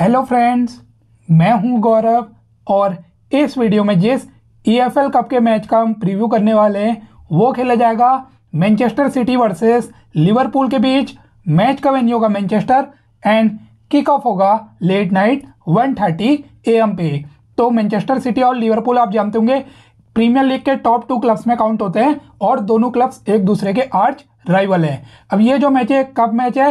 hello friends मैं हूं गौरव और इस वीडियो में जिस ई एफ एल कप के मैच का हम प्रीव्यू करने वाले हैं वो खेला जाएगा मैनचेस्टर सिटी वर्सेस लिवरपूल के बीच मैच का वेन्यू होगा मैनचेस्टर एंड किक ऑफ होगा लेट नाइट 1:30 थर्टी एम पे तो मैनचेस्टर सिटी और लिवरपूल आप जानते होंगे प्रीमियर लीग के टॉप टू क्लब्स में काउंट होते हैं और दोनों क्लब्स एक दूसरे के आर्च राइवल हैं अब ये जो मैच है कप मैच है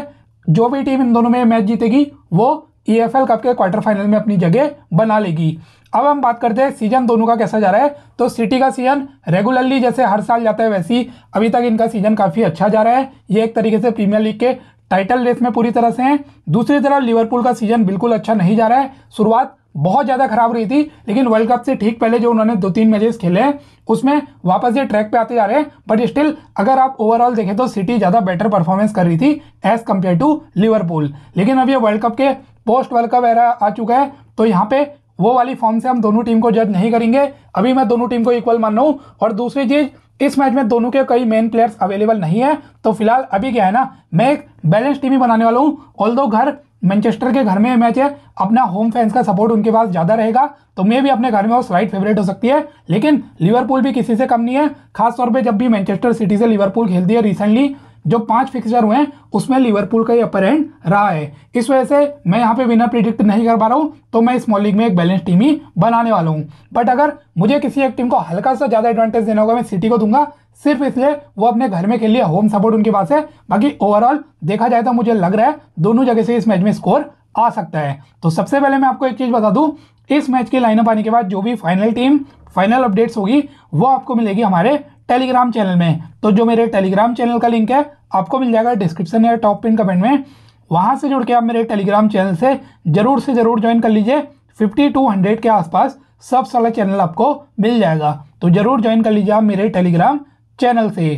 जो भी टीम इन दोनों में मैच जीतेगी वो ई एफ एल कप के क्वार्टर फाइनल में अपनी जगह बना लेगी अब हम बात करते हैं सीजन दोनों का कैसा जा रहा है तो सिटी का सीजन रेगुलरली जैसे हर साल जाता है वैसी अभी तक इनका सीजन काफ़ी अच्छा जा रहा है ये एक तरीके से प्रीमियर लीग के टाइटल रेस में पूरी तरह से हैं दूसरी तरफ लिवरपूल का सीजन बिल्कुल अच्छा नहीं जा रहा है शुरुआत बहुत ज़्यादा खराब रही थी लेकिन वर्ल्ड कप से ठीक पहले जो उन्होंने दो तीन मैचेस खेले हैं उसमें वापस ये ट्रैक पे आते जा रहे हैं बट स्टिल अगर आप ओवरऑल देखें तो सिटी ज़्यादा बेटर परफॉर्मेंस कर रही थी एज़ कम्पेयर टू लिवरपूल लेकिन अब ये वर्ल्ड कप के पोस्ट वर्ल्ड कप एरा आ चुका है तो यहाँ पे वो वाली फॉर्म से हम दोनों टीम को जज नहीं करेंगे अभी मैं दोनों टीम को इक्वल मान रहा हूँ और दूसरी चीज़ इस मैच में दोनों के कई मेन प्लेयर्स अवेलेबल नहीं है तो फिलहाल अभी क्या है ना मैं एक बैलेंस टीम ही बनाने वाला हूँ ऑल दो घर मैनचेस्टर के घर में मैच है अपना होम फैंस का सपोर्ट उनके पास ज़्यादा रहेगा तो मैं भी अपने घर में वो स्लाइट फेवरेट हो सकती है लेकिन लिवरपूल भी किसी से कम नहीं है खासतौर पर जब भी मैनचेस्टर सिटी से लिवरपूल खेलती है रिसेंटली जो पांच फिक्सर हुए हैं उसमें लिवरपूल का ही अपर एंड रहा है इस वजह से मैं यहाँ पे विनर प्रिडिक्ट नहीं कर पा रहा हूँ तो मैं इस मॉल लीग में एक बैलेंस टीम ही बनाने वाला हूँ बट अगर मुझे किसी एक टीम को हल्का सा ज़्यादा एडवांटेज देना होगा मैं सिटी को दूंगा सिर्फ इसलिए वो अपने घर में खेल लिए होम सपोर्ट उनके पास है बाकी ओवरऑल देखा जाए तो मुझे लग रहा है दोनों जगह से इस मैच में स्कोर आ सकता है तो सबसे पहले मैं आपको एक चीज़ बता दूँ इस मैच की लाइनअप आने के बाद जो भी फाइनल टीम फाइनल अपडेट्स होगी वो आपको मिलेगी हमारे टेलीग्राम चैनल में तो जो मेरे टेलीग्राम चैनल का लिंक है आपको मिल जाएगा डिस्क्रिप्शन या टॉप पिन कमेंट में वहाँ से जुड़ के आप मेरे टेलीग्राम चैनल से ज़रूर से ज़रूर ज्वाइन कर लीजिए फिफ्टी टू हंड्रेड के आसपास सब सारा चैनल आपको मिल जाएगा तो ज़रूर ज्वाइन कर लीजिए आप मेरे टेलीग्राम चैनल से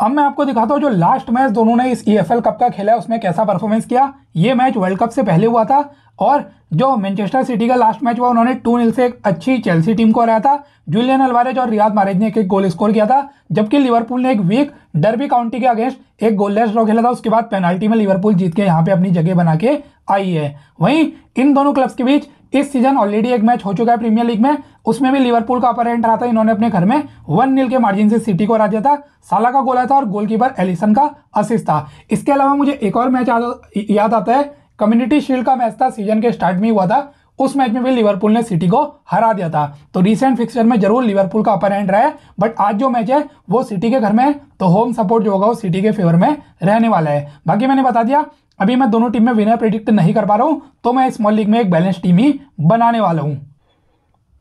अब मैं आपको दिखाता हूँ जो लास्ट मैच दोनों ने इस ई e कप का खेला है उसमें कैसा परफॉर्मेंस किया ये मैच वर्ल्ड कप से पहले हुआ था और जो मैनचेस्टर सिटी का लास्ट मैच हुआ उन्होंने टू नील से एक अच्छी चेल्सी टीम को हराया था जूलियन अलवारेज और रियाद मारेज ने एक एक गोल स्कोर किया था जबकि लिवरपूल ने एक वीक डर्बी काउंटी के अगेंस्ट एक गोल लेस ड्रॉ खेला था उसके बाद पेनाल्टी में लिवरपूल जीत के यहाँ पे अपनी जगह बना के आई है वहीं इन दोनों क्लब्स के बीच इस सीजन ऑलरेडी एक मैच हो चुका है प्रीमियर लीग में उसमें भी लिवरपूल का अपर एंड रहा था इन्होंने अपने घर में वन नील के मार्जिन से सिटी को हरा दिया था साला का गोल आया था और गोलकीपर एलिसन का असिस्ट था इसके अलावा मुझे एक और मैच याद आता है कम्युनिटी शील्ड का मैच था सीजन के स्टार्ट में हुआ था उस मैच में भी लिवरपूल ने सिटी को हरा दिया था तो रिसेंट फिक्सचर में जरूर लिवरपूल का अपर हैंड रहा है बट आज जो मैच है वो सिटी के घर में है तो होम सपोर्ट जो होगा वो सिटी के फेवर में रहने वाला है बाकी मैंने बता दिया अभी मैं दोनों टीम में विनर प्रिडिक्ट नहीं कर पा रहा हूँ तो मैं स्मॉल लीग में एक बैलेंस टीम ही बनाने वाला हूँ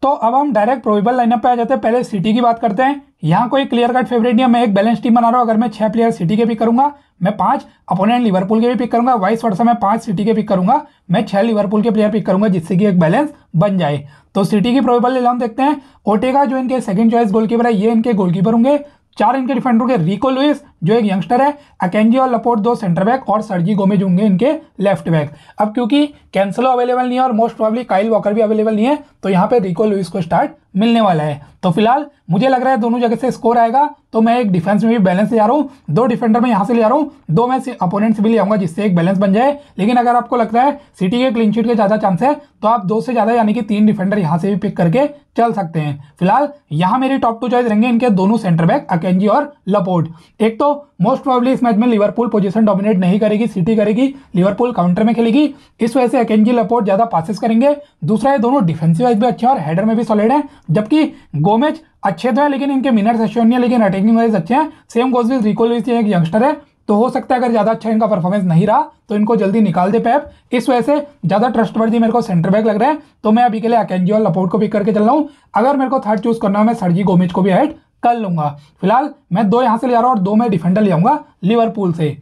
तो अब हम डायरेक्ट प्रोबेबल लाइनअप पे आ जाते हैं पहले सिटी की बात करते हैं यहाँ कोई क्लियर कट फेवरेट नहीं है मैं एक बैलेंस टीम बना रहा हूँ अगर मैं छह प्लेयर सिटी के पिक करूंगा मैं पांच अपोनेंट लिवरपूल के भी पिक करूंगा वाइस वर्षा मैं पांच सिटी के पिक करूंगा मैं छह लिवरपूल के प्लेयर पिक करूंगा जिससे कि एक बैलेंस बन जाए तो सिटी की प्रोबेबल इलेवन देखते हैं ओटेगा जो इनके सेकंड चॉइस गोलकीपर है ये इनके गोलकीपर होंगे चार इनके डिफेंडर होंगे रिको लुइस जो एक यंगस्टर है अकेंजी और लपोर्ट दो सेंटर बैक और सर्जी गोमेज होंगे इनके लेफ्ट बैक अब क्योंकि कैंसलो अवेलेबल नहीं है और मोस्ट प्रॉब्ली काइल वॉकर भी अवेलेबल नहीं है तो यहाँ पे रिको लुइस को स्टार्ट मिलने वाला है तो फिलहाल मुझे लग रहा है दोनों जगह से स्कोर आएगा तो मैं एक डिफेंस में भी बैलेंस ले जा रहा हूँ दो डिफेंडर में यहाँ से ले जा रहा हूँ दो मैं अपोनेंट से भी ले आऊंगा जिससे एक बैलेंस बन जाए लेकिन अगर आपको लगता है सिटी के क्लीन शीट के ज़्यादा चांस है तो आप दो से ज़्यादा यानी कि तीन डिफेंडर यहाँ से भी पिक करके चल सकते हैं फिलहाल यहाँ मेरी टॉप टू चॉइस रहेंगे इनके दोनों सेंटर बैक अकेंजी और लपोर्ट एक तो मोस्ट प्रॉब्ली इस मैच में लिवरपूल पोजीशन डोमिनेट नहीं करेगी सिटी करेगी लिवरपूल काउंटर में खेलेगी इस वजह से एकेंजी लपोर्ट ज़्यादा पासिस करेंगे दूसरा है दोनों डिफेंसिव वाइज भी अच्छे और हेडर में भी सॉलिड है जबकि गोमेज अच्छे तो है लेकिन इनके मिनर सेशन नहीं है लेकिन अटैकिंग वाइज अच्छे हैं same goes with Rico Lewis एक यंगस्टर है तो हो सकता है अगर ज़्यादा अच्छा इनका परफॉर्मेंस नहीं रहा तो इनको जल्दी निकाल दे पैप इस वजह से ज़्यादा ट्रस्ट वर्दी मेरे को सेंटर बैक लग रहा है तो मैं अभी के लिए अकेंजी और लपोर्ट को पिक करके चल रहा हूं अगर मेरे को थर्ड चूज़ करना हो मैं सरजी गोमिज को भी हेड कर लूंगा फिलहाल मैं दो यहाँ से ले जा रहा हूँ और दो मैं डिफेंडर ले आऊंगा लिवरपूल से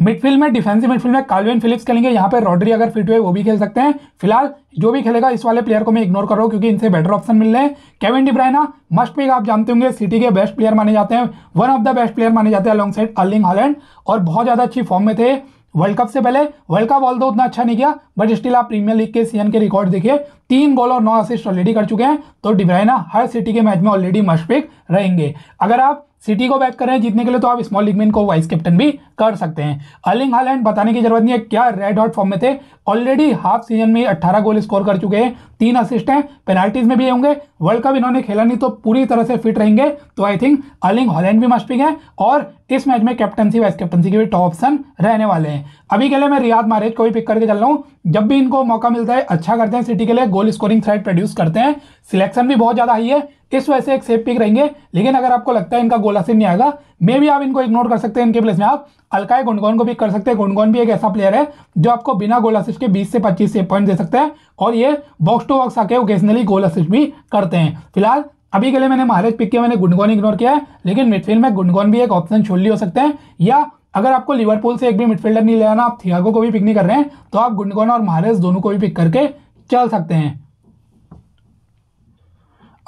मिडफील्ड में डिफेंसिव मिडफील्ड में कालवेन फिलिप्स खेलेंगे यहाँ पे रॉड्री अगर फिट हुए वो भी खेल सकते हैं फिलहाल जो भी खेलेगा इस वाले प्लेयर को मैं इग्नोर कर रहा हूँ क्योंकि इनसे बेटर ऑप्शन मिल रहे हैं केविन डिब्राइना मस्ट पिक आप जानते होंगे सिटी के बेस्ट प्लेयर माने जाते हैं one of the best player माने जाते हैं अलॉन्ग साइड अर्लिंग हॉलैंड और बहुत ज़्यादा अच्छी फॉर्म में थे वर्ल्ड कप से पहले वर्ल्ड कप ऑल दो उतना अच्छा नहीं किया बट स्टिल आप प्रीमियर लीग के सीजन के रिकॉर्ड देखिए तीन गोल और नौ असिस्ट ऑलरेडी कर चुके हैं तो डिब्राइना हर सिटी के मैच में ऑलरेडी मशफिक रहेंगे अगर आप सिटी को बैक करें जीतने के लिए तो आप स्मॉल लीग में इनको वाइस कैप्टन भी कर सकते हैं अर्लिंग हालैंड बताने की जरूरत नहीं है क्या रेड हॉट फॉर्म में थे ऑलरेडी हाफ सीजन में 18 गोल स्कोर कर चुके हैं तीन असिस्ट हैं पेनाल्टीज में भी होंगे वर्ल्ड कप इन्होंने खेला नहीं तो पूरी तरह से फिट रहेंगे तो आई थिंक अर्लिंग हॉलैंड भी पिक है और इस मैच में कैप्टनसी वाइस कैप्टनसी के भी टॉप ऑप्शन रहने वाले हैं अभी के लिए मैं रियाद मारेज को भी पिक करके चल रहा हूँ जब भी इनको मौका मिलता है अच्छा करते हैं सिटी के लिए गोल स्कोरिंग थ्रेड प्रोड्यूस करते हैं सिलेक्शन भी बहुत ज़्यादा हाई है इस वजह से एक सेफ पिक रहेंगे लेकिन अगर आपको लगता है इनका गोल असिम नहीं आएगा मे भी आप इनको इग्नोर कर सकते हैं इनके प्लेस में आप अलकाय गुंडगोन को भी कर सकते हैं गुंडगोन भी एक ऐसा प्लेयर है जो आपको बिना गोल असिस्ट के 20 से 25 से पॉइंट दे सकते हैं और ये बॉक्स टू बॉक्स आके ओकेजनली गोल असिस्ट भी करते हैं फिलहाल अभी के लिए मैंने महाराज पिक किया मैंने गुंडगोन इग्नोर किया है लेकिन मिडफील्ड में गुंडगोन भी एक ऑप्शन छोड़ हो सकते हैं या अगर आपको लिवरपूल से एक भी मिडफील्डर नहीं लेना आप थियागो को भी पिक नहीं कर रहे हैं तो आप गुंडगोना और महारेस दोनों को भी पिक करके चल सकते हैं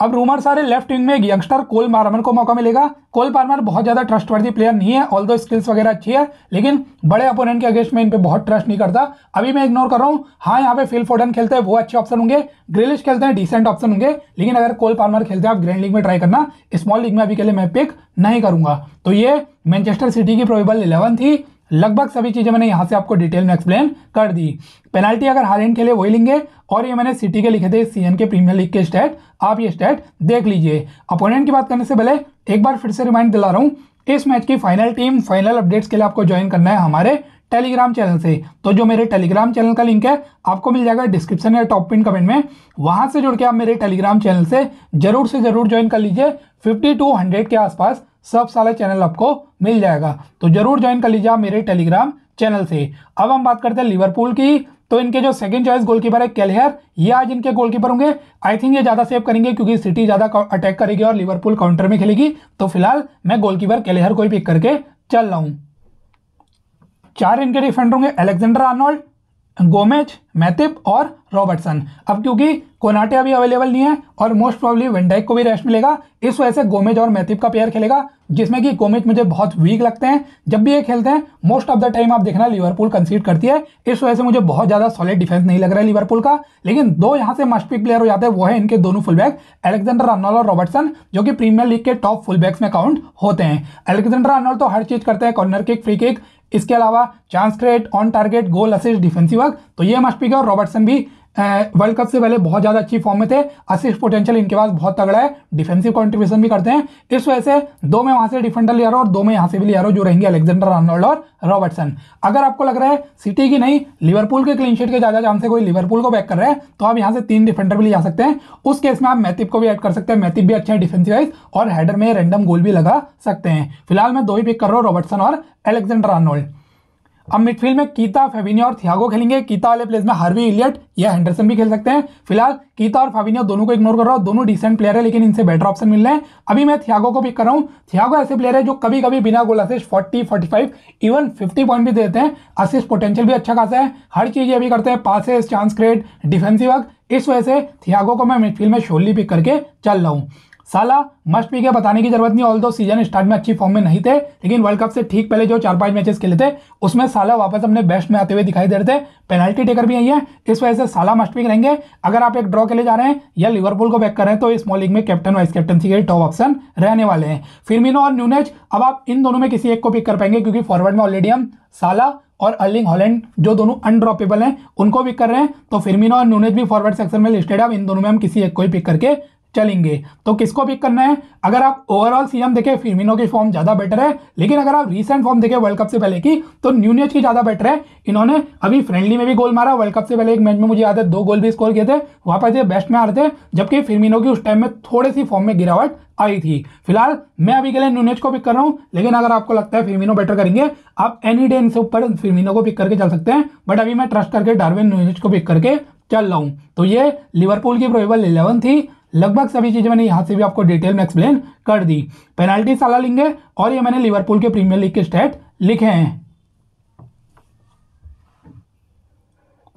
अब रूमर सारे लेफ्ट विंग में एक यंगस्टर कोल पार्मर को मौका मिलेगा कोल पार्मर बहुत ज़्यादा ट्रस्टवर्दी प्लेयर नहीं है ऑल दो स्किल्स वगैरह अच्छी है लेकिन बड़े अपोनेंट के अगेंस्ट में इन पे बहुत ट्रस्ट नहीं करता अभी मैं इग्नोर कर रहा हूँ हाँ यहाँ पे फिल फोर्डन खेलते हैं वो अच्छे ऑप्शन होंगे ग्रिलिश खेलते हैं डिसेंट ऑप्शन होंगे लेकिन अगर कोल पार्मर खेलते हैं आप ग्रैंड लीग में ट्राई करना स्मॉल लीग में अभी के लिए मैं पिक नहीं करूंगा तो ये मैनचेस्टर सिटी की प्रोबेबल इलेवन थी लगभग सभी चीज़ें मैंने यहाँ से आपको डिटेल में एक्सप्लेन कर दी पेनाल्टी अगर हालैंड के लिए वही लेंगे और ये मैंने सिटी के लिखे थे सीएन के प्रीमियर लीग के स्टेट आप ये स्टेट देख लीजिए अपोनेंट की बात करने से पहले एक बार फिर से रिमाइंड दिला रहा हूं इस मैच की फाइनल टीम फाइनल अपडेट्स के लिए आपको ज्वाइन करना है हमारे टेलीग्राम चैनल से तो जो मेरे टेलीग्राम चैनल का लिंक है आपको मिल जाएगा डिस्क्रिप्शन या टॉप पिन कमेंट में वहां से जुड़ के आप मेरे टेलीग्राम चैनल से जरूर से जरूर ज्वाइन कर लीजिए फिफ्टी टू हंड्रेड के आसपास सब सारे चैनल आपको मिल जाएगा तो जरूर ज्वाइन कर लीजिए मेरे टेलीग्राम चैनल से अब हम बात करते हैं लिवरपूल की तो इनके जो सेकंड चॉइस गोलकीपर है कैलहर ये आज इनके गोलकीपर होंगे आई थिंक ये ज़्यादा सेव करेंगे क्योंकि सिटी ज़्यादा अटैक करेगी और लिवरपूल काउंटर में खेलेगी तो फिलहाल मैं गोलकीपर कैलहर को ही पिक करके चल रहा हूं चार इनके डिफेंडर होंगे अलेक्जेंडर आर्नोल्ड गोमेज मैथिप और रॉबर्टसन अब क्योंकि कोनाटे अभी अवेलेबल नहीं है और मोस्ट प्रॉब्ली वेंडाइक को भी रेस्ट मिलेगा इस वजह से गोमेज और मैथिप का पेयर खेलेगा जिसमें कि गोमेज मुझे बहुत वीक लगते हैं जब भी ये खेलते हैं मोस्ट ऑफ द टाइम आप देखना लिवरपूल कंसीड करती है इस वजह से मुझे बहुत ज़्यादा सॉलिड डिफेंस नहीं लग रहा है लिवरपूल का लेकिन दो यहाँ से मस्ट पिक प्लेयर हो जाते हैं वो है इनके दोनों फुलबैक एलेक्जेंडर अर्नोल और रॉबर्टसन जो कि प्रीमियर लीग के टॉप फुलबैक्स में काउंट होते हैं एलेक्जेंडर अर्नोल तो हर चीज़ करते हैं कॉर्नर किक फ्री किक इसके अलावा chance create on target goal assist defensive work तो ये मस्ट पिक और रॉबर्टसन भी वर्ल्ड कप से पहले बहुत ज़्यादा अच्छी फॉर्म में थे असिस्ट पोटेंशियल इनके पास बहुत तगड़ा है डिफेंसिव कॉन्ट्रीब्यूशन भी करते हैं इस वजह से दो में वहां से डिफेंडर लिया और दो में यहाँ से भी लिया जो रहेंगे अलेक्जेंडर आर्नोल्ड और रॉबर्टसन अगर आपको लग रहा है सिटी की नहीं लिवरपूल के क्लीनशीट के ज़्यादा चांस है कोई लिवरपूल को बैक कर रहा है तो आप यहाँ से तीन डिफेंडर भी ले जा सकते हैं उस केस में आप मैथिप को भी ऐड कर सकते हैं मैथिप भी अच्छा है डिफेंसिव वाइज और हेडर में रैंडम गोल भी लगा सकते हैं फिलहाल मैं दो ही पिक कर रहा हूँ रॉबर्टसन और अलेक्जेंडर आर्नोल्ड अब मिडफील्ड में कीता फेविनिया और थियागो खेलेंगे कीता वाले प्लेस में हार्वी इलियट या हैंडरसन भी खेल सकते हैं फिलहाल कीता और फेविनिया दोनों को इग्नोर कर रहा हूँ दोनों डिसेंट प्लेयर है लेकिन इनसे बेटर ऑप्शन मिल रहे हैं अभी मैं थियागो को पिक कर रहा हूँ थियागो ऐसे प्लेयर है जो कभी कभी बिना goal assist forty forty five even fifty point भी देते हैं असिस्ट पोटेंशियल भी अच्छा खासा है हर चीज़ ये भी करते हैं passes chance create defensive work इस वजह से थियागो को मैं मिडफील्ड में शोली पिक करके चल रहा हूँ साला मस्ट पी के बताने की जरूरत नहीं ऑल दो सीजन स्टार्ट में अच्छी फॉर्म में नहीं थे लेकिन वर्ल्ड कप से ठीक पहले जो चार पांच मैचेस खेले थे उसमें साला वापस अपने बेस्ट में आते हुए दिखाई दे रहे थे पेनल्टी टेकर भी यही है इस वजह से साला मस्ट पिक रहेंगे अगर आप एक ड्रॉ के लिए जा रहे हैं या लिवरपूल को बैक कर रहे हैं तो इस मॉलिंग में कैप्टन वाइस कैप्टनसी के टॉप ऑप्शन रहने वाले हैं फिरमिनो और न्यूनेज अब आप इन दोनों में किसी एक को पिक कर पाएंगे क्योंकि फॉरवर्ड में ऑलरेडी हम साला और अर्लिंग हॉलैंड जो दोनों अनड्रॉपेबल हैं उनको पिक कर रहे हैं तो फिरमिनो और न्यूनेज भी फॉरवर्ड सेक्शन में लिस्टेड है अब इन दोनों में हम किसी एक को ही पिक करके चलेंगे तो किसको पिक करना है अगर आप ओवरऑल सीएम देखें फिरमिनो की फॉर्म ज़्यादा बेटर है लेकिन अगर आप रीसेंट फॉर्म देखें वर्ल्ड कप से पहले की तो न्यूनेज की ज़्यादा बेटर है इन्होंने अभी फ्रेंडली में भी गोल मारा वर्ल्ड कप से पहले एक मैच में मुझे याद है दो गोल भी स्कोर किए थे वापस ये बेस्ट में आ रहे थे जबकि फिरमिनो की उस टाइम में थोड़ी सी फॉर्म में गिरावट आई थी फिलहाल मैं अभी के लिए न्यूनेज को पिक कर रहा हूँ लेकिन अगर आपको लगता है फिरमिनो बेटर करेंगे आप एनी डे इनसे ऊपर फिरमिनो को पिक करके चल सकते हैं बट अभी मैं ट्रस्ट करके डार्विन न्यूनेज को पिक करके चल रहा हूँ तो ये लिवरपूल की प्रोबेबल इलेवन थी लगभग सभी चीज़ें मैंने यहाँ से भी आपको डिटेल में एक्सप्लेन कर दी पेनाल्टी साला लेंगे और ये मैंने लिवरपूल के प्रीमियर लीग के स्टेट लिखे हैं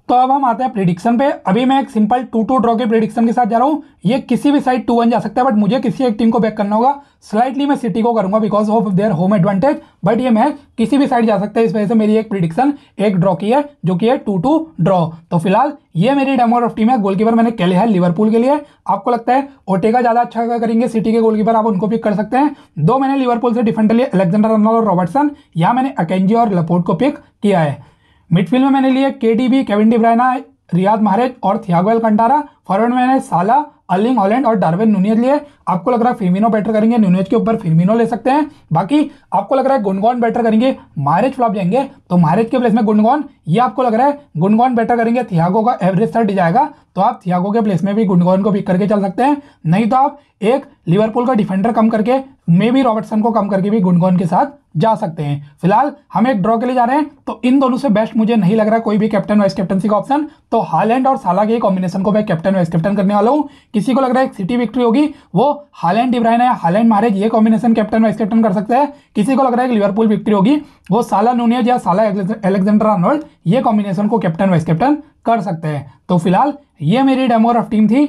तो अब हम आते हैं प्रिडिक्शन पे अभी मैं एक सिंपल टू टू ड्रॉ के प्रिडिक्शन के साथ जा रहा हूँ ये किसी भी साइड टू वन जा सकता है बट मुझे किसी एक टीम को बैक करना होगा स्लाइटली मैं सिटी को करूंगा because of their home advantage but ये मैच किसी भी साइड जा सकता है इस वजह से मेरी एक प्रिडिक्शन एक ड्रॉ की है जो कि है टू टू ड्रॉ तो फिलहाल ये मेरी डेमोर ऑफ टीम है गोलकीपर मैंने कह लिया है लिवरपूल के लिए आपको लगता है ओटेगा ज़्यादा अच्छा करेंगे सिटी के गोलकीपर आप उनको पिक कर सकते हैं दो मैंने लिवरपूल से डिफेंडर लिए अलेक्जेंडर रनॉल और रॉबर्टसन या मैंने अकेंजी और लपोर्ट को पिक किया है मिडफील्ड में मैंने लिया K D B Kevin De Bruyne Riyad Mahrez और थियागोल कंटारा फॉरवर्ड में मैंने साला अलिंग हॉलैंड और डार्विन नूनियज लिए आपको लग रहा है फिमिनो बेटर करेंगे नूनियज के ऊपर फिमिनो ले सकते हैं बाकी आपको लग रहा है गुनगौन बेटर करेंगे मारेज फ्लॉप जाएंगे तो मारेज के प्लेस में गुनगौन ये आपको लग रहा है गुनगौन बेटर करेंगे थियागो का एवरेज सर्ट जाएगा तो आप थियागो के प्लेस में भी गुनगौन को पिक करके चल सकते हैं नहीं तो आप एक लिवरपूल का डिफेंडर कम करके मे बी रॉबर्टसन को कम करके भी गुंडगौन के साथ जा सकते हैं फिलहाल हम एक ड्रॉ के लिए जा रहे हैं तो इन दोनों से बेस्ट मुझे नहीं लग रहा कोई भी कैप्टन वाइस कैप्टनसी का ऑप्शन तो हालैंड और साला के कॉम्बिनेशन को मैं कैप्टन वाइस कैप्टन करने वाला हूँ किसी को लग रहा है एक सिटी विक्ट्री होगी वो हालैंड इब्राहन है हालैंड मारेज ये कॉम्बिनेशन कैप्टन वाइस कैप्टन कर सकते है किसी को लग रहा है लिवरपूल विक्ट्री होगी वो साला नूनियज या साला एलेक्जेंडर आर्नोल्ड ये कॉम्बिनेशन को कैप्टन वाइस कैप्टन कर सकते हैं तो फिलहाल ये मेरी डेमोर ऑफ टीम थी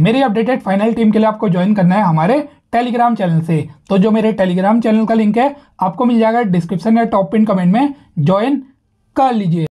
मेरी अपडेटेड फाइनल टीम के लिए आपको ज्वाइन करना है हमारे टेलीग्राम चैनल से तो जो मेरे टेलीग्राम चैनल का लिंक है आपको मिल जाएगा डिस्क्रिप्शन या टॉप पिन कमेंट में ज्वाइन कर लीजिए